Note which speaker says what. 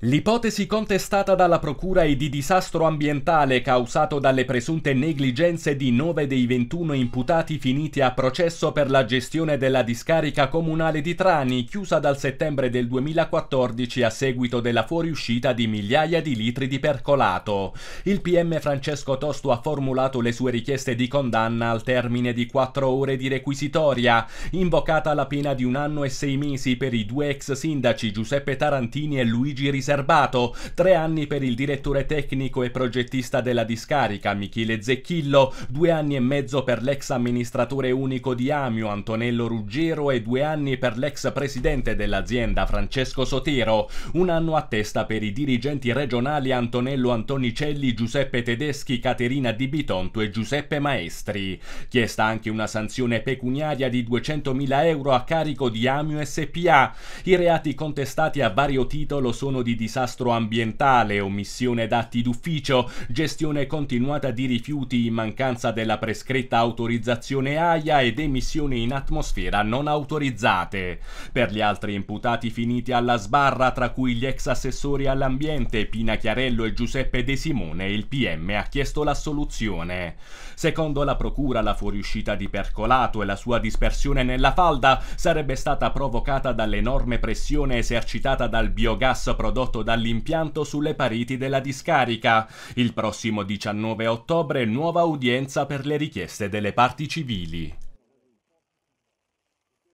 Speaker 1: L'ipotesi contestata dalla Procura è di disastro ambientale causato dalle presunte negligenze di 9 dei 21 imputati finiti a processo per la gestione della discarica comunale di Trani, chiusa dal settembre del 2014 a seguito della fuoriuscita di migliaia di litri di percolato. Il PM Francesco Tosto ha formulato le sue richieste di condanna al termine di 4 ore di requisitoria, invocata la pena di un anno e 6 mesi per i due ex sindaci Giuseppe Tarantini e Luigi Risalto riserbato, tre anni per il direttore tecnico e progettista della discarica Michele Zecchillo, due anni e mezzo per l'ex amministratore unico di Amio Antonello Ruggero e due anni per l'ex presidente dell'azienda Francesco Sotero, un anno a testa per i dirigenti regionali Antonello Antonicelli, Giuseppe Tedeschi, Caterina Di Bitonto e Giuseppe Maestri. Chiesta anche una sanzione pecuniaria di 200.000 euro a carico di Amio SPA. I reati contestati a vario titolo sono di disastro ambientale, omissione d'atti d'ufficio, gestione continuata di rifiuti in mancanza della prescritta autorizzazione AIA ed emissioni in atmosfera non autorizzate. Per gli altri imputati finiti alla sbarra, tra cui gli ex assessori all'ambiente Pina Chiarello e Giuseppe De Simone, il PM ha chiesto l'assoluzione. Secondo la procura la fuoriuscita di Percolato e la sua dispersione nella falda sarebbe stata provocata dall'enorme pressione esercitata dal biogas prodotto prodotto dall'impianto sulle pareti della discarica. Il prossimo 19 ottobre nuova udienza per le richieste delle parti civili.